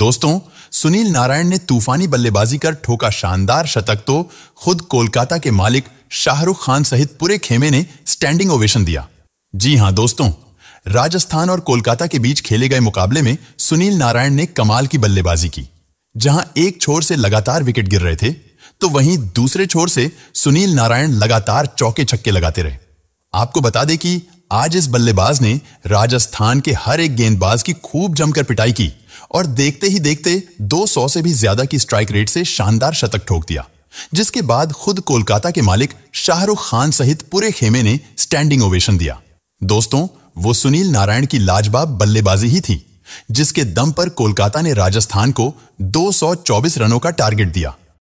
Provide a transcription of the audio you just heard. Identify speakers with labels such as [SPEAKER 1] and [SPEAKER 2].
[SPEAKER 1] दोस्तों सुनील नारायण ने तूफानी बल्लेबाजी कर ठोका शानदार शतक तो खुद कोलकाता के मालिक शाहरुख खान सहित पूरे खेमे ने स्टैंडिंग ओवेशन दिया जी हां दोस्तों राजस्थान और कोलकाता के बीच खेले गए मुकाबले में सुनील नारायण ने कमाल की बल्लेबाजी की जहां एक छोर से लगातार विकेट गिर रहे थे तो वहीं दूसरे छोर से सुनील नारायण लगातार चौके छक्के लगाते रहे आपको बता दें कि आज इस बल्लेबाज ने राजस्थान के हर एक गेंदबाज की खूब जमकर पिटाई की और देखते ही देखते 200 से भी ज्यादा की स्ट्राइक रेट से शानदार शतक ठोक दिया जिसके बाद खुद कोलकाता के मालिक शाहरुख खान सहित पूरे खेमे ने स्टैंडिंग ओवेशन दिया दोस्तों वो सुनील नारायण की लाजवाब बल्लेबाजी ही थी जिसके दम पर कोलकाता ने राजस्थान को 224 रनों का टारगेट दिया